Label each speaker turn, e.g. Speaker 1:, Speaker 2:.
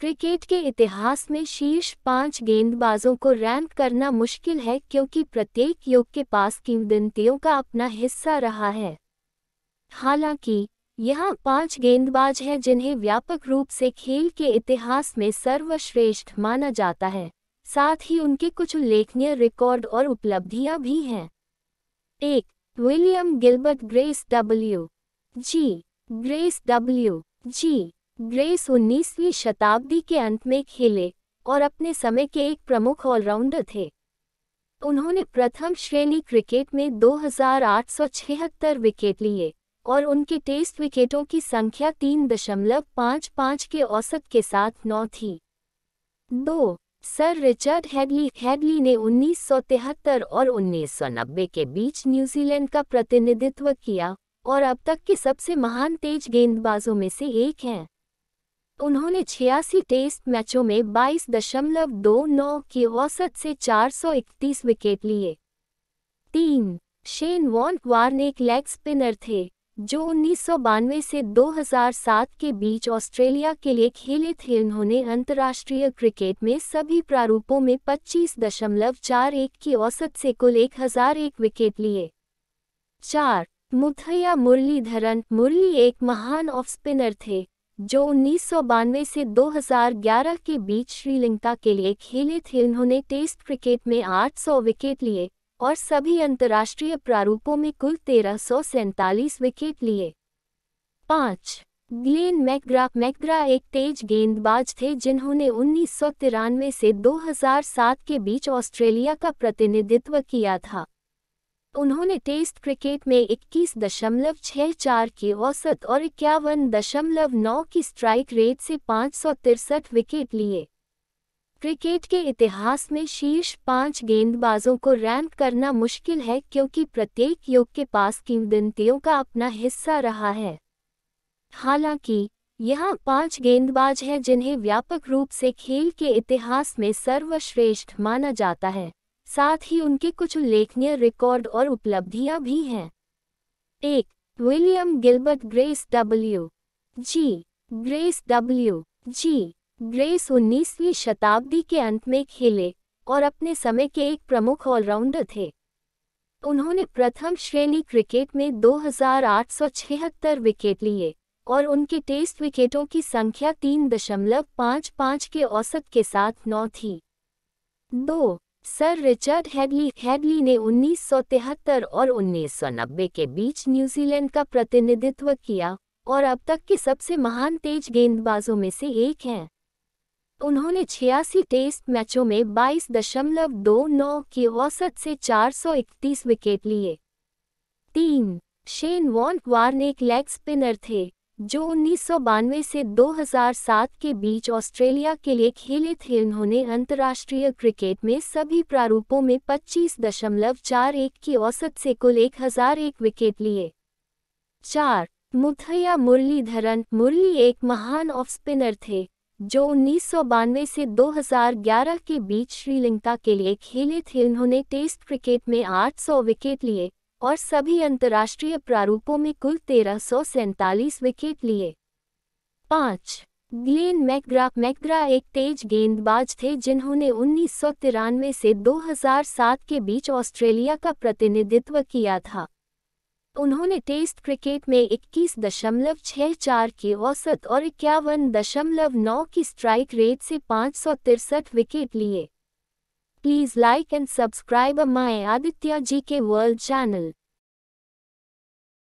Speaker 1: Cricket के इतिहास में शीर्ष पांच गेंदबाजों को रैंक करना मुश्किल है क्योंकि प्रत्येक युग के पास किंवदंतियों का अपना हिस्सा रहा है हालांकि यहाँ पांच गेंदबाज हैं जिन्हें व्यापक रूप से खेल के इतिहास में सर्वश्रेष्ठ माना जाता है साथ ही उनके कुछ उल्लेखनीय रिकॉर्ड और उपलब्धियां भी हैं एक William Gilbert Grace W G Grace W G Grace 19वीं शताब्दी के अंत में खेले और अपने समय के एक प्रमुख ऑलराउंडर थे उन्होंने प्रथम श्रेणी क्रिकेट में 2,876 विकेट लिए और उनके टेस्ट विकेटों की संख्या 3.55 के औसत के साथ नौ थी दो सर रिचर्ड हेडली हेडली ने 1973 और 1990 के बीच न्यूजीलैंड का प्रतिनिधित्व किया और अब तक के सबसे महान तेज गेंदबाजों में से एक हैं उन्होंने छियासी टेस्ट मैचों में बाईस दशमलव दो नौ की औसत से 431 विकेट लिए तीन शेन वॉन्ट वार्न एक लेग स्पिनर थे जो उन्नीस से 2007 के बीच ऑस्ट्रेलिया के लिए खेले थे उन्होंने अंतर्राष्ट्रीय क्रिकेट में सभी प्रारूपों में पच्चीस दशमलव चार एक की औसत से कुल एक हजार एक विकेट लिए चार मुथैया मुरलीधरन मुरली एक महान ऑफ स्पिनर थे जो उन्नीस से 2011 के बीच श्रीलंका के लिए खेले थे उन्होंने टेस्ट क्रिकेट में 800 विकेट लिए और सभी अंतर्राष्ट्रीय प्रारूपों में कुल तेरह विकेट लिए पाँच ग्लेन मैकग्रा मैकग्रा एक तेज गेंदबाज थे जिन्होंने उन्नीस से 2007 के बीच ऑस्ट्रेलिया का प्रतिनिधित्व किया था उन्होंने टेस्ट क्रिकेट में इक्कीस दशमलव छः चार के औसत और इक्यावन दशमलव नौ की स्ट्राइक रेट से पाँच सौ तिरसठ विकेट लिए क्रिकेट के इतिहास में शीर्ष पाँच गेंदबाजों को रैंक करना मुश्किल है क्योंकि प्रत्येक युग के पास किंवदंतियों का अपना हिस्सा रहा है हालांकि यह पांच गेंदबाज हैं जिन्हें व्यापक रूप से खेल के इतिहास में सर्वश्रेष्ठ माना जाता है साथ ही उनके कुछ उल्लेखनीय रिकॉर्ड और उपलब्धियां भी हैं एक William Gilbert Grace W G Grace W G Grace 19वीं शताब्दी के अंत में खेले और अपने समय के एक प्रमुख ऑलराउंडर थे उन्होंने प्रथम श्रेणी क्रिकेट में 2,876 विकेट लिए और उनके टेस्ट विकेटों की संख्या 3.55 के औसत के साथ नौ थी दो सर रिचर्ड हेडली हेडली ने 1973 और 1990 के बीच न्यूजीलैंड का प्रतिनिधित्व किया और अब तक के सबसे महान तेज गेंदबाजों में से एक हैं उन्होंने छियासी टेस्ट मैचों में बाईस दशमलव दो नौ की औसत से 431 विकेट लिए तीन शेन वॉन्ट वार्न एक लेग स्पिनर थे जो उन्नीस से 2007 के बीच ऑस्ट्रेलिया के लिए खेले थे उन्होंने अंतर्राष्ट्रीय क्रिकेट में सभी प्रारूपों में 25.41 की औसत से कुल 1001 विकेट लिए चार मुथैया मुरलीधरन मुरली एक महान ऑफ स्पिनर थे जो उन्नीस से 2011 के बीच श्रीलंका के लिए खेले थे उन्होंने टेस्ट क्रिकेट में 800 विकेट लिए और सभी अंतर्राष्ट्रीय प्रारूपों में कुल तेरह विकेट लिए पाँच ग्लेन मैकग्रा मैकग्रा एक तेज गेंदबाज थे जिन्होंने उन्नीस से 2007 के बीच ऑस्ट्रेलिया का प्रतिनिधित्व किया था उन्होंने टेस्ट क्रिकेट में इक्कीस दशमलव छः चार की औसत और इक्यावन दशमलव नौ की स्ट्राइक रेट से पाँच सौ तिरसठ विकेट लिए Please like and subscribe my Aditya GK World channel.